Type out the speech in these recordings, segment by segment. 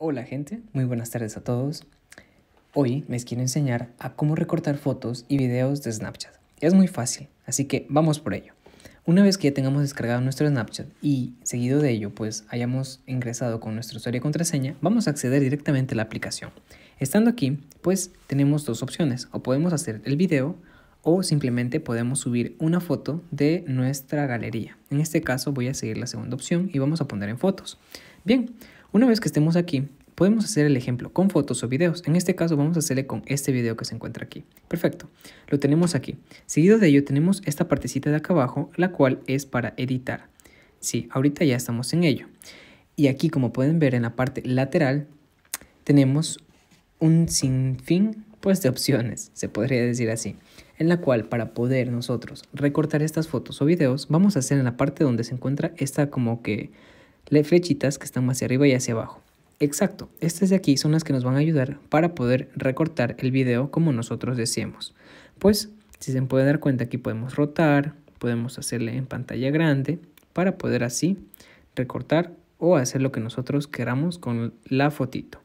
Hola gente, muy buenas tardes a todos. Hoy les quiero enseñar a cómo recortar fotos y videos de Snapchat. Es muy fácil, así que vamos por ello. Una vez que ya tengamos descargado nuestro Snapchat y seguido de ello pues hayamos ingresado con nuestro usuario y contraseña, vamos a acceder directamente a la aplicación. Estando aquí pues tenemos dos opciones, o podemos hacer el video o simplemente podemos subir una foto de nuestra galería. En este caso voy a seguir la segunda opción y vamos a poner en fotos. Bien, una vez que estemos aquí, podemos hacer el ejemplo con fotos o videos. En este caso vamos a hacerle con este video que se encuentra aquí. Perfecto, lo tenemos aquí. Seguido de ello tenemos esta partecita de acá abajo, la cual es para editar. Sí, ahorita ya estamos en ello. Y aquí, como pueden ver en la parte lateral, tenemos un sinfín pues de opciones, se podría decir así, en la cual para poder nosotros recortar estas fotos o videos, vamos a hacer en la parte donde se encuentra esta como que las flechitas que están hacia arriba y hacia abajo. Exacto, estas de aquí son las que nos van a ayudar para poder recortar el video como nosotros deseemos. Pues, si se puede dar cuenta, aquí podemos rotar, podemos hacerle en pantalla grande para poder así recortar o hacer lo que nosotros queramos con la fotito.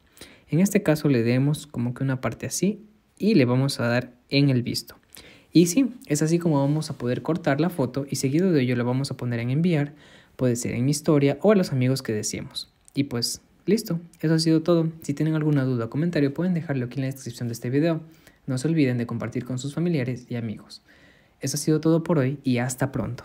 En este caso le demos como que una parte así y le vamos a dar en el visto. Y sí, es así como vamos a poder cortar la foto y seguido de ello la vamos a poner en enviar puede ser en mi historia o a los amigos que deseemos. Y pues, listo, eso ha sido todo. Si tienen alguna duda o comentario pueden dejarlo aquí en la descripción de este video. No se olviden de compartir con sus familiares y amigos. Eso ha sido todo por hoy y hasta pronto.